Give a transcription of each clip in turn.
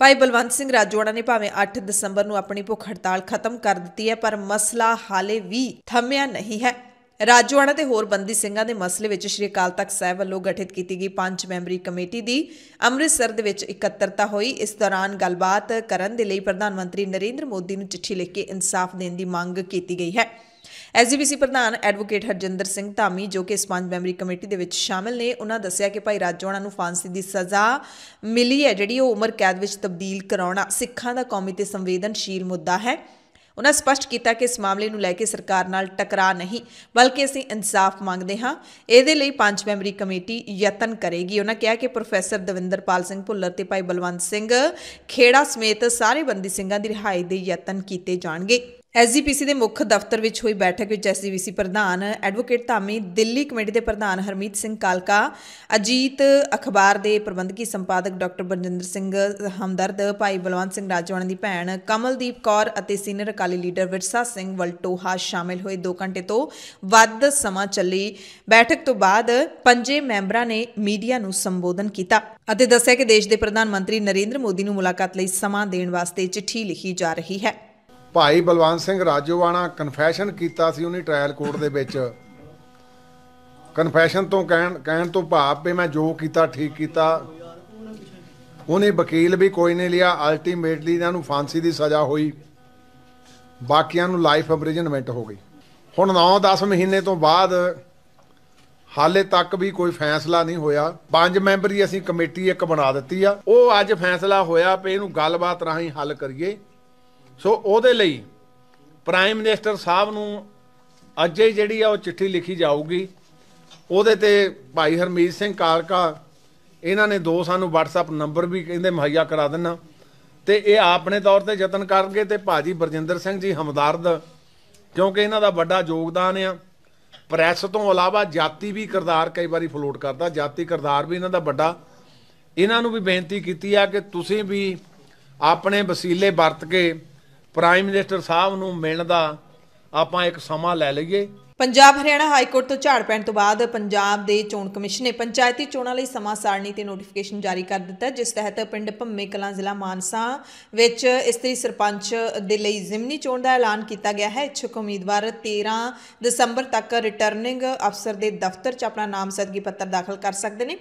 ਭਾਈ ਬਲਵੰਤ ਸਿੰਘ ਰਾਜੋੜਾ ਨੇ ਭਾਵੇਂ 8 ਦਸੰਬਰ ਨੂੰ ਆਪਣੀ ਭੁੱਖ ਹੜਤਾਲ ਖਤਮ ਕਰ ਦਿੱਤੀ ਹੈ ਪਰ ਮਸਲਾ ਹਾਲੇ ਵੀ ਥੰਮਿਆ ਨਹੀਂ ਹੈ ਰਾਜੋਆਣਾ ਤੇ ਹੋਰ ਬੰਦੀ ਸਿੰਘਾਂ ਦੇ ਮਸਲੇ ਵਿੱਚ ਸ਼੍ਰੀ ਅਕਾਲ ਤਖਤ ਸਾਹਿਬ ਵੱਲੋਂ ਗਠਿਤ ਕੀਤੀ ਗਈ ਪੰਜ ਮੈਂਬਰੀ ਕਮੇਟੀ ਦੀ ਅੰਮ੍ਰਿਤਸਰ ਦੇ ਵਿੱਚ ਇਕੱਤਰਤਾ ਹੋਈ ਇਸ ਦੌਰਾਨ ਗੱਲਬਾਤ ਕਰਨ ਦੇ ਲਈ ਪ੍ਰਧਾਨ ਮੰਤਰੀ ਨਰਿੰਦਰ ਮੋਦੀ ਨੂੰ ਚਿੱਠੀ ਲਿਖ ਕੇ ਇਨਸਾਫ ਦੇਣ ਦੀ ਮੰਗ ਕੀਤੀ ਗਈ ਹੈ ਐਸਜੀਪੀਸੀ ਪ੍ਰਧਾਨ ਐਡਵੋਕੇਟ ਹਰਜਿੰਦਰ ਸਿੰਘ ਧਾਮੀ ਜੋ ਕਿ ਸਪੰਜ ਮੈਮਰੀ ਕਮੇਟੀ ਦੇ ਵਿੱਚ ਸ਼ਾਮਲ ਨੇ ਉਹਨਾਂ ਦੱਸਿਆ ਕਿ ਭਾਈ ਰਾਜੋਣਾ ਨੂੰ ਫਾਂਸੀ ਦੀ ਸਜ਼ਾ ਮਿਲੀ ਹੈ ਜਿਹੜੀ ਉਹ ਉਮਰ ਕੈਦ ਵਿੱਚ ਤਬਦੀਲ ਕਰਾਉਣਾ ਸਿੱਖਾਂ ਦਾ ਕੌਮੀ ਤੇ ਸੰਵੇਦਨਸ਼ੀਲ ਮੁੱਦਾ ਹੈ ਉਹਨਾਂ ਸਪਸ਼ਟ ਕੀਤਾ ਕਿ ਇਸ ਮਾਮਲੇ ਨੂੰ ਲੈ ਕੇ ਸਰਕਾਰ ਨਾਲ ਟਕਰਾ ਨਹੀਂ ਬਲਕਿ ਅਸੀਂ ਇਨਸਾਫ ਮੰਗਦੇ ਹਾਂ ਇਹਦੇ ਲਈ ਪੰਜ ਮੈਂਬਰੀ ਕਮੇਟੀ ਯਤਨ ਕਰੇਗੀ ਉਹਨਾਂ ਕਿਹਾ ਕਿ ਪ੍ਰੋਫੈਸਰ ਦਵਿੰਦਰਪਾਲ ਸਿੰਘ ਭੁੱਲਰ ਤੇ ਭਾਈ ਬਲਵੰਤ ਸਿੰਘ ਖੇੜਾ ਸਮੇਤ ਸਾਰੇ ਬੰਦੀ ਸਿੰਘਾਂ ਦੀ ਰਿਹਾਈ ਦੇ ਯਤਨ ਕੀਤੇ ਜਾਣਗੇ ਐਸਜੀਪੀਸੀ ਦੇ ਮੁੱਖ ਦਫ਼ਤਰ ਵਿੱਚ ਹੋਈ ਬੈਠਕ ਵਿੱਚ ਐਸਜੀਪੀਸੀ ਪ੍ਰਧਾਨ ਐਡਵੋਕੇਟ ਧਾਮੀ ਦਿੱਲੀ ਕਮੇਟੀ ਦੇ ਪ੍ਰਧਾਨ ਹਰਮੀਤ ਸਿੰਘ ਕਾਲਕਾ ਅਜੀਤ ਅਖਬਾਰ ਦੇ ਪ੍ਰਬੰਧਕੀ ਸੰਪਾਦਕ ਡਾਕਟਰ ਬਰਜਿੰਦਰ ਸਿੰਘ ਹਮਦਰਦ ਭਾਈ ਬਲਵੰਤ ਸਿੰਘ ਰਾਜਵਾਨ ਦੀ ਭੈਣ ਕਮਲਦੀਪ ਕੌਰ ਅਤੇ ਸੀਨੀਅਰ ਅਕਾਲੀ ਲੀਡਰ ਵਿਰਸਾ ਸਿੰਘ ਵਲਟੋਹਾ ਸ਼ਾਮਿਲ ਹੋਏ 2 ਘੰਟੇ ਤੋਂ ਵੱਧ ਸਮਾਂ ਚੱਲੀ ਬੈਠਕ ਤੋਂ ਬਾਅਦ ਪੰਜੇ ਮੈਂਬਰਾਂ ਨੇ ਮੀਡੀਆ ਨੂੰ ਸੰਬੋਧਨ ਕੀਤਾ ਅਤੇ ਦੱਸਿਆ ਕਿ ਦੇਸ਼ ਦੇ ਪ੍ਰਧਾਨ ਮੰਤਰੀ ਨਰਿੰਦਰ ਮੋਦੀ ਨੂੰ ਮੁਲਾਕਾਤ ਲਈ ਸਮਾਂ ਦੇਣ ਵਾਸਤੇ ਚਿੱਠੀ ਲਿਖੀ ਜਾ ਰਹੀ ਹੈ ਭਾਈ ਬਲਵੰਤ ਸਿੰਘ ਰਾਜੋਵਾਣਾ ਕਨਫੈਸ਼ਨ ਕੀਤਾ ਸੀ ਉਹਨੇ ਟ੍ਰਾਇਲ ਕੋਰਟ ਦੇ ਵਿੱਚ ਕਨਫੈਸ਼ਨ ਤੋਂ ਕਹਿਣ ਕਹਿਣ ਤੋਂ ਭਾਵ ਵੀ ਮੈਂ ਜੋ ਕੀਤਾ ਠੀਕ ਕੀਤਾ ਉਹਨੇ ਵਕੀਲ ਵੀ ਕੋਈ ਨਹੀਂ ਲਿਆ ਅਲਟੀਮੇਟਲੀ ਇਹਨਾਂ ਨੂੰ ਫਾਂਸੀ ਦੀ ਸਜ਼ਾ ਹੋਈ ਬਾਕੀਆਂ ਨੂੰ ਲਾਈਫ ਇੰਪ੍ਰਿਜਨਮੈਂਟ ਹੋ ਗਈ ਹੁਣ 9-10 ਮਹੀਨੇ ਤੋਂ ਬਾਅਦ ਹਾਲੇ ਤੱਕ ਵੀ ਕੋਈ ਫੈਸਲਾ ਨਹੀਂ ਹੋਇਆ ਪੰਜ ਮੈਂਬਰੀ ਅਸੀਂ ਕਮੇਟੀ ਇੱਕ ਬਣਾ ਦਿੱਤੀ ਆ ਉਹ ਅੱਜ ਫੈਸਲਾ ਹੋਇਆ ਪਈ ਇਹਨੂੰ ਗੱਲਬਾਤ ਰਾਹੀਂ ਹੱਲ ਕਰੀਏ ਸੋ ਉਹਦੇ ਲਈ ਪ੍ਰਾਈਮ ਮਿਨਿਸਟਰ ਸਾਹਿਬ ਨੂੰ ਅੱਜ ਜਿਹੜੀ ਆ ਉਹ ਚਿੱਠੀ ਲਿਖੀ ਜਾਊਗੀ ਉਹਦੇ ਤੇ ਭਾਈ ਹਰਮੀਤ ਸਿੰਘ ਕਾਲਕਾ ਇਹਨਾਂ ਨੇ ਦੋ ਸਾਨੂੰ WhatsApp ਨੰਬਰ ਵੀ ਕਹਿੰਦੇ ਮਹਈਆ ਕਰਾ ਦੇਣਾ ਤੇ ਇਹ ਆਪਣੇ ਤੌਰ ਤੇ ਯਤਨ ਕਰਨਗੇ ਤੇ ਭਾਜੀ ਬਰਜਿੰਦਰ ਸਿੰਘ ਜੀ ਹਮਦਰਦ ਕਿਉਂਕਿ ਇਹਨਾਂ ਦਾ ਵੱਡਾ ਯੋਗਦਾਨ ਆ ਪ੍ਰੈਸ ਤੋਂ ਇਲਾਵਾ ਜਾਤੀ ਵੀ ਕਰਦਾਰ ਕਈ ਵਾਰੀ ਫਲੋਟ ਕਰਦਾ ਜਾਤੀ ਕਰਦਾਰ ਵੀ ਇਹਨਾਂ ਦਾ ਵੱਡਾ ਇਹਨਾਂ ਨੂੰ ਵੀ ਬੇਨਤੀ ਕੀਤੀ ਆ ਕਿ ਤੁਸੀਂ ਵੀ ਆਪਣੇ ਵਸੀਲੇ ਵਰਤ ਕੇ ਪ੍ਰਾਈਮ ਮਿਨਿਸਟਰ ਸਾਹਿਬ ਨੂੰ ਮਿਲਣ ਦਾ ਆਪਾਂ ਇੱਕ ਸਮਾਂ ਲੈ ਲਈਏ ਪੰਜਾਬ ਹਰਿਆਣਾ ਹਾਈ ਕੋਰਟ ਤੋਂ ਝਾੜ ਪੈਣ ਤੋਂ ਬਾਅਦ ਪੰਜਾਬ ਦੇ ਚੋਣ ਕਮਿਸ਼ਨ ਨੇ ਪੰਚਾਇਤੀ ਚੋਣਾਂ ਲਈ ਸਮਾਂ ਸਾਰਣੀ ਤੇ ਨੋਟੀਫਿਕੇਸ਼ਨ ਜਾਰੀ ਕਰ ਦਿੱਤਾ ਜਿਸ ਤਹਿਤ ਪਿੰਡ ਭੰਮੇ ਕਲਾਂ ਜ਼ਿਲ੍ਹਾ ਮਾਨਸਾ ਵਿੱਚ ਇਸਤਰੀ ਸਰਪੰਚ ਦੇ ਲਈ ਜ਼ਿਮਨੀ ਚੋਣ ਦਾ ਐਲਾਨ ਕੀਤਾ ਗਿਆ ਹੈ ਇਛੁਕ ਉਮੀਦਵਾਰ 13 ਦਸੰਬਰ ਤੱਕ ਰਿਟਰਨਿੰਗ ਅਫਸਰ ਦੇ ਦਫ਼ਤਰ 'ਚ ਆਪਣਾ ਨਾਮਜ਼ਦਗੀ ਪੱਤਰ ਦਾਖਲ ਕਰ ਸਕਦੇ ਨੇ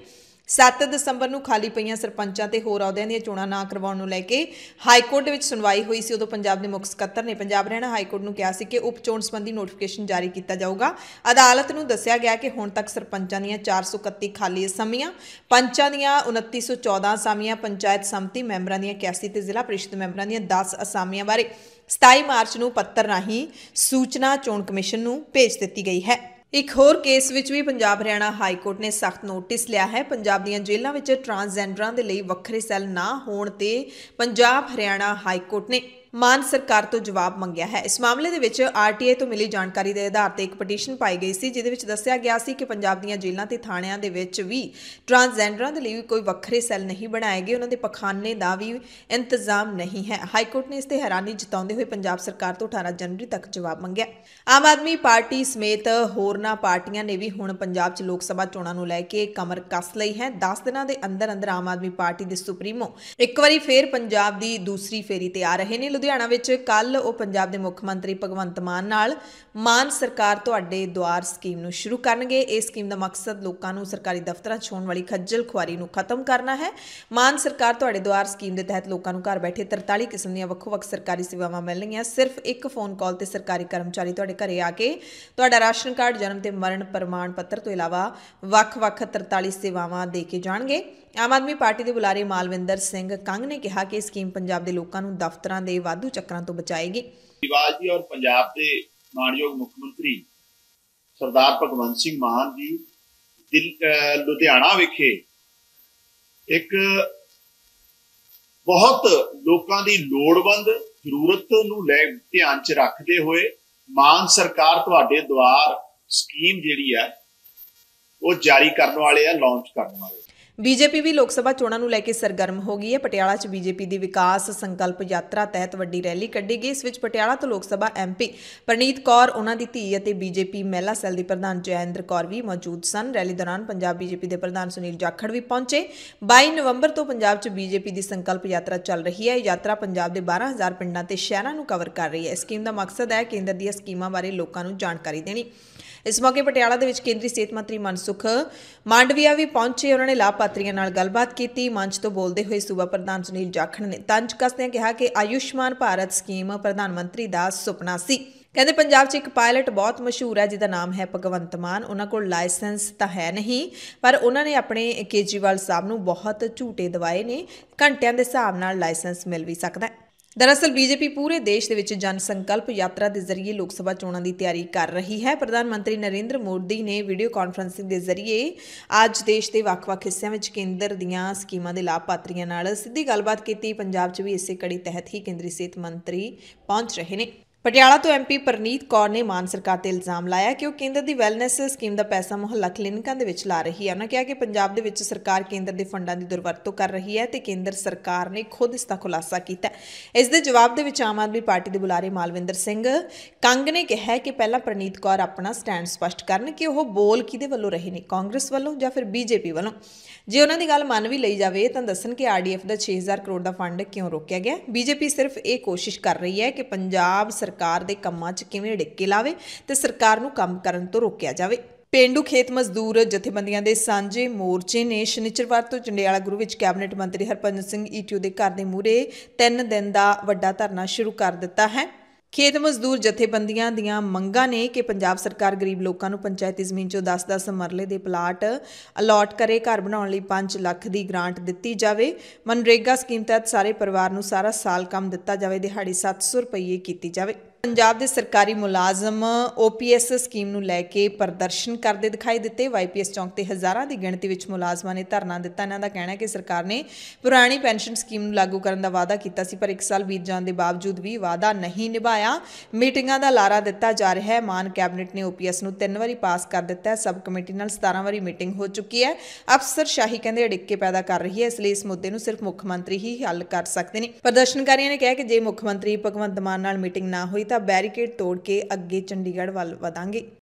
7 ਦਸੰਬਰ ਨੂੰ ਖਾਲੀ ਪਈਆਂ ਸਰਪੰਚਾਂ ਤੇ ਹੋਰ ਅਹੁਦਿਆਂ ਦੀਆਂ ਚੋਣਾਂ ਨਾ ਕਰਵਾਉਣ ਨੂੰ ਲੈ ਕੇ ਹਾਈ ਕੋਰਟ ਦੇ ਵਿੱਚ ਸੁਣਵਾਈ ਹੋਈ ਸੀ ਉਦੋਂ ਪੰਜਾਬ ਦੇ ਮੁੱਖ ਸਕੱਤਰ ਨੇ ਪੰਜਾਬ ਹਰਿਆਣਾ ਹਾਈ ਕੋਰਟ ਨੂੰ ਕਿਹਾ ਸੀ ਕਿ ਉਪ ਚੋਣ ਸੰਬੰਧੀ ਨੋਟੀਫਿਕੇਸ਼ਨ ਜਾਰੀ ਕੀਤਾ ਜਾਊਗਾ ਅਦਾਲਤ ਨੂੰ ਦੱਸਿਆ ਗਿਆ ਕਿ ਹੁਣ ਤੱਕ ਸਰਪੰਚਾਂ ਦੀਆਂ 431 ਖਾਲੀ ਅਸਾਮੀਆਂ ਪੰਚਾਂ ਦੀਆਂ 2914 ਅਸਾਮੀਆਂ ਪੰਚਾਇਤ ਸੰਮਤੀ ਮੈਂਬਰਾਂ ਦੀਆਂ 81 ਤੇ ਜ਼ਿਲ੍ਹਾ ਪ੍ਰੀਸ਼ਦ ਮੈਂਬਰਾਂ ਦੀਆਂ 10 ਅਸਾਮੀਆਂ ਬਾਰੇ 27 ਮਾਰਚ ਨੂੰ ਪੱਤਰ ਰਾਹੀਂ ਸੂਚਨਾ ਚੋਣ ਕਮਿਸ਼ਨ ਨੂੰ ਭੇਜ ਦਿੱਤੀ ਗਈ ਹੈ ਇੱਕ ਹੋਰ ਕੇਸ ਵਿੱਚ ਵੀ ਪੰਜਾਬ ਹਰਿਆਣਾ ਹਾਈ ਕੋਰਟ ਨੇ ਸਖਤ ਨੋਟਿਸ ਲਿਆ ਹੈ ਪੰਜਾਬ ਦੀਆਂ ਜੇਲ੍ਹਾਂ ਵਿੱਚ ਟਰਾਂਸਜੈਂਡਰਾਂ ਦੇ ਲਈ ਵੱਖਰੇ ਸੈੱਲ ਨਾ ਹੋਣ ਤੇ ਪੰਜਾਬ ਹਰਿਆਣਾ ਹਾਈ ਕੋਰਟ ਨੇ ਮਾਨ ਸਰਕਾਰ ਤੋਂ ਜਵਾਬ ਮੰਗਿਆ ਹੈ ਇਸ ਮਾਮਲੇ ਦੇ ਵਿੱਚ ਆਰਟੀਆਈ ਤੋਂ ਮਿਲੀ ਜਾਣਕਾਰੀ ਦੇ ਆਧਾਰ ਤੇ ਇੱਕ ਪਟੀਸ਼ਨ ਪਾਈ ਗਈ ਸੀ ਜਿਹਦੇ ਵਿੱਚ ਦੱਸਿਆ ਗਿਆ ਸੀ ਕਿ ਪੰਜਾਬ ਦੀਆਂ ਜੇਲ੍ਹਾਂ ਤੇ ਥਾਣਿਆਂ ਦੇ ਵਿੱਚ ਵੀ ਟਰਾਂਸਜੈਂਡਰਾਂ ਦੇ ਲਈ ਕੋਈ ਵੱਖਰੇ ਸੈੱਲ ਨਹੀਂ ਬਣਾਏ ਗਏ ਉਹਨਾਂ ਦੇ ਪਖਾਨੇ ਦਾ ਵੀ ਇੰਤਜ਼ਾਮ ਨਹੀਂ ਹੈ ਹਾਈ ਕੋਰਟ ਨੇ ਇਸ ਤੇ ਹੈਰਾਨੀ ਜਤਾਉਂਦੇ ਹੋਏ ਪੰਜਾਬ ਸਰਕਾਰ ਤੋਂ 18 ਜਨਵਰੀ ਤੱਕ ਜਵਾਬ ਮੰਗਿਆ ਆਮ ਆਦਮੀ ਪਾਰਟੀ ਸਮੇਤ ਹੋਰਨਾਂ ਪਾਰਟੀਆਂ ਨੇ ਵੀ ਹੁਣ ਪੰਜਾਬ 'ਚ ਲੋਕ ਸਭਾ ਚੋਣਾਂ ਨੂੰ ਲੈ ਕੇ ਕਮਰ ਕੱਸ ਲਈ ਹੈ 10 ਦਿਨਾਂ ਦੇ ਅੰਦਰ ਅੰਦਰ ਆਮ ਆਦਮੀ ਪਾਰਟੀ ਦੇ ਸੁਪਰੀਮੋ ਇੱਕ ਵਾਰੀ ਫੇਰ ਪੰਜਾਬ ਦੀ ਦੂਸਰੀ ਫੇਰੀ ਤੇ ਆ ਰਹੇ ਨੇ ਲੁਧਿਆਣਾ ਵਿੱਚ ਕੱਲ ਉਹ ਪੰਜਾਬ ਦੇ ਮੁੱਖ ਮੰਤਰੀ ਭਗਵੰਤ ਮਾਨ ਨਾਲ ਮਾਨ ਸਰਕਾਰ ਤੁਹਾਡੇ ਦੁਆਰ ਸਕੀਮ ਨੂੰ ਸ਼ੁਰੂ ਕਰਨਗੇ ਇਹ ਸਕੀਮ ਦਾ ਮਕਸਦ ਲੋਕਾਂ ਨੂੰ ਸਰਕਾਰੀ ਦਫ਼ਤਰਾਂ 'ਚ ਹੋਣ ਵਾਲੀ ਖੱਜਲ ਖੁਆਰੀ ਨੂੰ ਖਤਮ ਕਰਨਾ ਹੈ ਮਾਨ ਸਰਕਾਰ ਤੁਹਾਡੇ ਦੁਆਰ ਸਕੀਮ ਦੇ ਤਹਿਤ ਲੋਕਾਂ ਨੂੰ ਘਰ ਬੈਠੇ 43 ਕਿਸਮ ਦੀਆਂ ਵੱਖ-ਵੱਖ ਸਰਕਾਰੀ ਸੇਵਾਵਾਂ ਮਿਲਣਗੀਆਂ ਸਿਰਫ ਇੱਕ ਫੋਨ ਕਾਲ ਤੇ ਸਰਕਾਰੀ ਕਰਮਚਾਰੀ ਤੁਹਾਡੇ ਘਰੇ ਆ ਕੇ ਤੁਹਾਡਾ ਰਾਸ਼ਨ ਕਾਰਡ ਜਨਮ ਤੇ ਮਰਨ ਪ੍ਰਮਾਣ ਪੱਤਰ ਤੋਂ ਇਲਾਵਾ ਵੱਖ-ਵੱਖ 43 ਸੇਵਾਵਾਂ ਦੇ ਕੇ ਜਾਣਗੇ ਆਮ ਆਦਮੀ ਪਾਰਟੀ ਦੇ ਬੁਲਾਰੇ ਮਾਲਵਿੰਦਰ ਸਿੰਘ ਕੰਗ ਨੇ ਕਿਹਾ ਕਿ ਸਕੀਮ ਪੰਜਾਬ ਦੇ ਲੋਕਾਂ ਨੂੰ ਦਫ਼ਤਰਾਂ ਦੇ ਵਾਧੂ ਚੱਕਰਾਂ ਤੋਂ ਬਚਾਏਗੀ ਦੀਵਾਲ ਜੀ ਔਰ ਪੰਜਾਬ ਦੇ ਮਾਨਯੋਗ ਮੁੱਖ ਮੰਤਰੀ ਸਰਦਾਰ ਭਗਵੰਤ ਸਿੰਘ ਮਾਨ ਜੀ ਲੁਧਿਆਣਾ ਵਿਖੇ ਇੱਕ ਬਹੁਤ ਲੋਕਾਂ ਦੀ ਲੋੜਵੰਦ ਜ਼ਰੂਰਤ ਨੂੰ ਲੈ ਧਿਆਨ ਚ ਰੱਖਦੇ ਹੋਏ ਮਾਨ ਸਰਕਾਰ ਤੁਹਾਡੇ ਦੁਆਰ ਸਕੀਮ ਜਿਹੜੀ ਹੈ ਉਹ ਜਾਰੀ ਕਰਨ ਵਾਲੇ ਆ ਲਾਂਚ ਕਰਨ ਵਾਲੇ ਬੀਜੇਪੀ ਵੀ ਲੋਕ ਸਭਾ ਚੋਣਾਂ ਨੂੰ ਲੈ ਕੇ ਸਰਗਰਮ ਹੋ ਗਈ ਹੈ ਪਟਿਆਲਾ 'ਚ ਬੀਜੇਪੀ ਦੀ ਵਿਕਾਸ ਸੰਕਲਪ ਯਾਤਰਾ ਤਹਿਤ ਵੱਡੀ ਰੈਲੀ ਕੱਢੀ ਗਈ ਇਸ ਵਿੱਚ ਪਟਿਆਲਾ ਤੋਂ ਲੋਕ ਸਭਾ ਐਮਪੀ ਪ੍ਰਨੀਤ ਕੌਰ ਉਹਨਾਂ ਦੀ ਧੀ ਅਤੇ ਬੀਜੇਪੀ ਮਹਿਲਾ ਸੈੱਲ ਦੀ ਪ੍ਰਧਾਨ ਜੈਂਦਰ ਕੌਰ ਵੀ ਮੌਜੂਦ ਸਨ ਰੈਲੀ ਦੌਰਾਨ ਪੰਜਾਬ ਬੀਜੇਪੀ ਦੇ ਪ੍ਰਧਾਨ ਸੁਨੀਲ ਜਾਖੜ ਵੀ ਪਹੁੰਚੇ 22 ਨਵੰਬਰ ਤੋਂ ਪੰਜਾਬ 'ਚ ਬੀਜੇਪੀ ਦੀ ਸੰਕਲਪ ਯਾਤਰਾ ਚੱਲ ਰਹੀ ਹੈ ਇਹ ਯਾਤਰਾ ਪੰਜਾਬ ਦੇ 12000 ਪਿੰਡਾਂ ਤੇ ਸ਼ਹਿਰਾਂ ਨੂੰ ਕਵਰ ਕਰ ਰਹੀ ਹੈ ਇਸ ਸਕੀਮ ਦਾ ਮਕਸਦ ਹੈ ਕੇਂਦਰ ਦੀਆਂ ਸਕੀਮਾਂ ਬਾਰੇ ਲੋਕਾਂ ਨੂੰ ਜਾਣਕਾਰੀ ਦੇਣੀ ਇਸ ਮੌਕੇ ਪਟਿਆਲਾ ਦੇ ਵਿੱਚ ਕੇਂਦਰੀ ਸਿਹਤ ਮੰਤਰੀ ਮਨਸੁਖ ਮਾਂਡਵੀਆ ਵੀ ਪਹੁੰਚੇ ਉਹਨਾਂ ਨੇ ਲਾਭਪਾਤਰੀਆਂ ਨਾਲ ਗੱਲਬਾਤ ਕੀਤੀ ਮੰਚ ਤੋਂ ਬੋਲਦੇ ਹੋਏ ਸੂਬਾ ਪ੍ਰਧਾਨ ਸੁਨੀਲ ਜਾਖੜ ਨੇ ਤੰਜ ਕੱਸਦਿਆਂ ਕਿਹਾ ਕਿ ਆਯੁਸ਼ਮਾਨ ਭਾਰਤ ਸਕੀਮ ਪ੍ਰਧਾਨ ਮੰਤਰੀ ਦਾ ਸੁਪਨਾ ਸੀ ਕਹਿੰਦੇ ਪੰਜਾਬ 'ਚ ਇੱਕ ਪਾਇਲਟ ਬਹੁਤ ਮਸ਼ਹੂਰ ਹੈ ਜਿਹਦਾ ਨਾਮ ਹੈ ਭਗਵੰਤ ਮਾਨ ਉਹਨਾਂ ਕੋਲ ਲਾਇਸੈਂਸ ਤਾਂ ਹੈ ਨਹੀਂ ਪਰ ਉਹਨਾਂ ਨੇ ਆਪਣੇ ਕੇਜੀਵਾਲ ਸਾਹਿਬ ਨੂੰ ਬਹੁਤ ਝੂਟੇ ਦਵਾਏ ਨੇ ਘੰਟਿਆਂ ਦੇ ਹਿਸਾਬ ਨਾਲ ਲਾਇਸੈਂਸ ਮਿਲ ਵੀ ਸਕਦਾ ਹੈ ਦਰਅਸਲ ਬੀਜੇਪੀ ਪੂਰੇ ਦੇਸ਼ ਦੇ ਵਿੱਚ ਜਨ ਸੰਕਲਪ ਯਾਤਰਾ ਦੇ ਜ਼ਰੀਏ ਲੋਕ ਸਭਾ ਚੋਣਾਂ ਦੀ ਤਿਆਰੀ ਕਰ ਰਹੀ ਹੈ ਪ੍ਰਧਾਨ ਮੰਤਰੀ ਨਰਿੰਦਰ ਮੋਦੀ ਨੇ ਵੀਡੀਓ ਕਾਨਫਰੰਸਿੰਗ ਦੇ ਜ਼ਰੀਏ ਅੱਜ ਦੇਸ਼ ਦੇ ਵੱਖ-ਵੱਖ ਹਿੱਸਿਆਂ ਵਿੱਚ ਕੇਂਦਰ ਦੀਆਂ ਸਕੀਮਾਂ ਦੇ ਲਾਭਪਾਤਰੀਆਂ ਨਾਲ ਸਿੱਧੀ ਗੱਲਬਾਤ ਕੀਤੀ ਪੰਜਾਬ 'ਚ ਵੀ ਇਸੇ ਕੜੀ ਤਹਿਤ ਹੀ ਕੇਂਦਰੀ ਸਿਹਤ ਮੰਤਰੀ ਪਹੁੰਚ ਰਹੇ ਨੇ ਪਟਿਆਲਾ ਤੋਂ ਐਮਪੀ ਪਰਨੀਤ ਕੌਰ ਨੇ ਮਾਨ ਸਰਕਾਰ ਤੇ ਇਲਜ਼ਾਮ ਲਾਇਆ ਕਿ ਉਹ ਕੇਂਦਰ ਦੀ ਵੈਲਨੈਸ ਸਕੀਮ ਦਾ ਪੈਸਾ ਮੁਹੱਲਾ ਕਲੀਨਿਕਾਂ ਦੇ ਵਿੱਚ ਲਾ ਰਹੀ ਹੈ ਉਹਨਾਂ ਕਿਹਾ ਕਿ ਪੰਜਾਬ ਦੇ ਵਿੱਚ ਸਰਕਾਰ ਕੇਂਦਰ ਦੇ ਫੰਡਾਂ ਦੀ ਦੁਰਵਰਤੋਂ ਕਰ ਰਹੀ ਹੈ ਤੇ ਕੇਂਦਰ ਸਰਕਾਰ ਨੇ ਖੁਦ ਇਸ ਦਾ ਖੁਲਾਸਾ ਕੀਤਾ ਇਸ ਦੇ ਜਵਾਬ ਦੇ ਵਿੱਚ ਆਮ ਆਦਮੀ ਪਾਰਟੀ ਦੇ ਬੁਲਾਰੇ ਮਾਲਵਿੰਦਰ ਸਿੰਘ ਕੰਗ ਨੇ ਕਿਹਾ ਕਿ ਪਹਿਲਾਂ ਪ੍ਰਨੀਤ ਕੌਰ ਆਪਣਾ ਸਟੈਂਡ ਸਪਸ਼ਟ ਕਰਨ ਕਿ ਉਹ ਬੋਲ ਕਿਹਦੇ ਵੱਲੋਂ ਰਹੇ ਨੇ ਕਾਂਗਰਸ ਵੱਲੋਂ ਜਾਂ ਫਿਰ ਬੀਜੇਪੀ ਵੱਲੋਂ ਜੇ ਉਹਨਾਂ ਦੀ ਗੱਲ ਮੰਨ ਵੀ ਲਈ ਜਾਵੇ ਤਾਂ ਦੱਸਣ ਕਿ ਆਰਡੀਐਫ ਦਾ 6000 ਕਰੋੜ ਦਾ ਫੰਡ ਕਿਉਂ ਰੋਕਿਆ ਗਿਆ ਬੀਜੇਪੀ ਸਿਰਫ ਇਹ ਕੋਸ਼ਿਸ਼ ਕਰ ਰਹੀ ਹੈ ਕਿ ਪੰਜਾਬ ਸਰਕਾਰ ਦੇ ਕੰਮਾਂ 'ਚ ਕਿਵੇਂ ਡਿੱਕੇ ਲਾਵੇ ਤੇ ਸਰਕਾਰ ਨੂੰ ਕੰਮ ਕਰਨ ਤੋਂ ਰੋਕਿਆ ਜਾਵੇ ਪਿੰਡੂ ਖੇਤ ਮਜ਼ਦੂਰ ਜਥੇਬੰਦੀਆਂ ਦੇ ਸਾਂਝੇ ਮੋਰਚੇ ਨੇ ਸ਼ਨੀਚਰਵਾਰ ਤੋਂ ਚੰਡਿਆਲਾ ਗੁਰੂ ਵਿੱਚ ਕੈਬਨਿਟ ਮੰਤਰੀ ਹਰਪੰਜ ਸਿੰਘ ਈਟੀਓ ਦੇ ਘਰ ਦੇ ਮੂਹਰੇ 3 ਦਿਨ ਦਾ ਵੱਡਾ ਧਰਨਾ ਸ਼ੁਰੂ ਕਰ ਦਿੱਤਾ ਹੈ ਖੇਤ ਮਜ਼ਦੂਰ ਜਥੇਬੰਦੀਆਂ ਦੀਆਂ ਮੰਗਾਂ ਨੇ ਕਿ ਪੰਜਾਬ ਸਰਕਾਰ ਗਰੀਬ ਲੋਕਾਂ ਨੂੰ ਪੰਚਾਇਤੀ ਜ਼ਮੀਨ ਚੋਂ 10-10 ਮਰਲੇ ਦੇ ਪਲਾਟ ਅਲਾਟ ਕਰੇ ਘਰ ਬਣਾਉਣ ਲਈ 5 ਲੱਖ ਦੀ ਗ੍ਰਾਂਟ ਦਿੱਤੀ ਜਾਵੇ ਮਨਰੇਗਾ ਸਕੀਮ ਤਹਿਤ ਸਾਰੇ ਪਰਿਵਾਰ ਨੂੰ ਸਾਰਾ ਸਾਲ ਕੰਮ ਦਿੱਤਾ ਜਾਵੇ ਦਿਹਾੜੀ 700 ਰੁਪਏ ਕੀਤੀ ਜਾਵੇ ਪੰਜਾਬ ਦੇ ਸਰਕਾਰੀ ਮੁਲਾਜ਼ਮ OPS ਸਕੀਮ ਨੂੰ ਲੈ ਕੇ ਪ੍ਰਦਰਸ਼ਨ ਕਰਦੇ ਦਿਖਾਈ ਦਿੱਤੇ YPS ਚੌਂਕ ਤੇ ਹਜ਼ਾਰਾਂ ਦੀ ਗਿਣਤੀ ਵਿੱਚ ਮੁਲਾਜ਼ਮਾਂ ਨੇ ਧਰਨਾ ਦਿੱਤਾ ਇਹਨਾਂ ਦਾ ਕਹਿਣਾ ਹੈ ਕਿ ਸਰਕਾਰ ਨੇ ਪੁਰਾਣੀ ਪੈਨਸ਼ਨ ਸਕੀਮ ਨੂੰ ਲਾਗੂ ਕਰਨ ਦਾ ਵਾਅਦਾ ਕੀਤਾ ਸੀ ਪਰ 1 ਸਾਲ ਬੀਤ ਜਾਣ ਦੇ ਬਾਵਜੂਦ ਵੀ ਵਾਅਦਾ ਨਹੀਂ ਨਿਭਾਇਆ ਮੀਟਿੰਗਾਂ ਦਾ ਲਾਰਾ ਦਿੱਤਾ ਜਾ ਰਿਹਾ ਹੈ ਮਾਨ ਕੈਬਨਿਟ ਨੇ OPS ਨੂੰ ਤਿੰਨ ਵਾਰੀ ਪਾਸ ਕਰ ਦਿੱਤਾ ਹੈ ਸਬ ਕਮੇਟੀ ਨਾਲ 17 ਵਾਰੀ ਮੀਟਿੰਗ ਹੋ ਚੁੱਕੀ ਹੈ ਅਫਸਰ ਸ਼ਾਹੀ ਕਹਿੰਦੇ ਅੜਿੱਕੇ ਪੈਦਾ ਕਰ ਰਹੀ ਹੈ ਇਸ ਲਈ ਇਸ ਮੁੱਦੇ ਨੂੰ ਸਿਰਫ ਮੁੱਖ ਮੰਤਰੀ ਹੀ ਹੱਲ ਕਰ ਸਕਦੇ ਨੇ ਪ੍ਰਦਰਸ਼ਨਕਾਰੀਆਂ ਨੇ ਕਿਹਾ ਕਿ ਜੇ ਮੁੱਖ ਮੰਤਰੀ ਭਗਵੰਤ ਮਾਨ ਨਾਲ ਮੀਟਿੰਗ ਨਾ ਹੋਈ ਤਾਂ ਬੈਰੀਕੇਡ ਤੋੜ ਕੇ ਅੱਗੇ ਚੰਡੀਗੜ੍ਹ ਵੱਲ ਵਧਾਂਗੇ